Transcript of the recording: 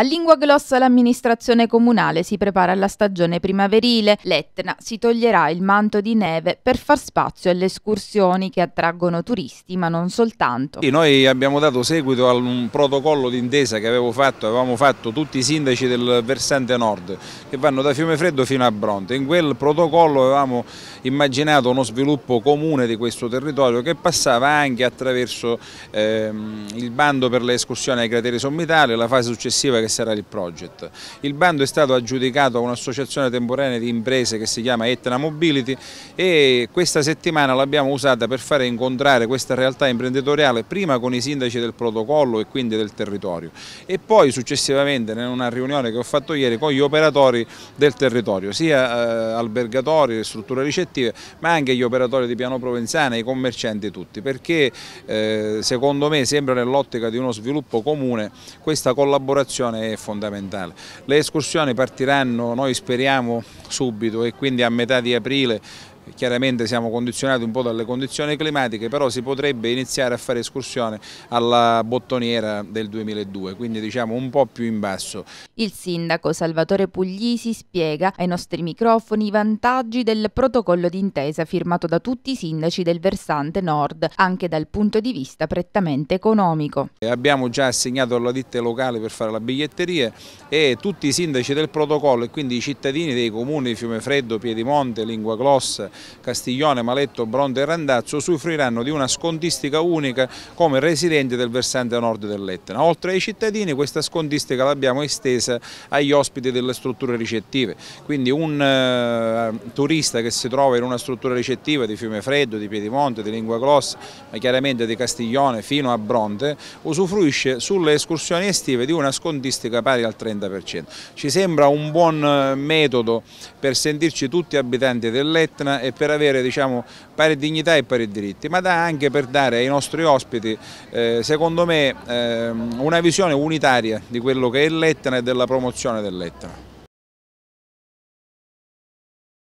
A lingua glossa l'amministrazione comunale si prepara alla stagione primaverile. L'Etna si toglierà il manto di neve per far spazio alle escursioni che attraggono turisti, ma non soltanto. Sì, noi abbiamo dato seguito a un protocollo d'intesa che avevo fatto, avevamo fatto tutti i sindaci del versante nord, che vanno da Fiume Freddo fino a Bronte. In quel protocollo avevamo immaginato uno sviluppo comune di questo territorio che passava anche attraverso ehm, il bando per le escursioni ai crateri sommitali, la fase successiva che che sarà il project. Il bando è stato aggiudicato a un'associazione temporanea di imprese che si chiama Etna Mobility e questa settimana l'abbiamo usata per fare incontrare questa realtà imprenditoriale prima con i sindaci del protocollo e quindi del territorio e poi successivamente in una riunione che ho fatto ieri con gli operatori del territorio, sia eh, albergatori, strutture ricettive ma anche gli operatori di piano provenzana, i commercianti tutti perché eh, secondo me sempre nell'ottica di uno sviluppo comune questa collaborazione è fondamentale. Le escursioni partiranno, noi speriamo subito e quindi a metà di aprile chiaramente siamo condizionati un po' dalle condizioni climatiche, però si potrebbe iniziare a fare escursione alla bottoniera del 2002, quindi diciamo un po' più in basso. Il sindaco Salvatore Puglisi spiega ai nostri microfoni i vantaggi del protocollo d'intesa firmato da tutti i sindaci del versante nord, anche dal punto di vista prettamente economico. Abbiamo già assegnato alla ditta locale per fare la biglietteria e tutti i sindaci del protocollo e quindi i cittadini dei comuni di Fiumefreddo, Piedimonte, Lingua Glossa, Castiglione, Maletto, Bronte e Randazzo usufruiranno di una scontistica unica come residenti del versante nord dell'Etna. Oltre ai cittadini questa scontistica l'abbiamo estesa agli ospiti delle strutture ricettive, quindi un eh, turista che si trova in una struttura ricettiva di Fiume Freddo, di Piedimonte, di Lingua Grossa, ma chiaramente di Castiglione fino a Bronte, usufruisce sulle escursioni estive di una scontistica pari al 30%. Ci sembra un buon eh, metodo per sentirci tutti abitanti dell'Etna e per avere diciamo, pari dignità e pari diritti, ma dà anche per dare ai nostri ospiti, eh, secondo me, eh, una visione unitaria di quello che è l'Etna e della promozione dell'Etna.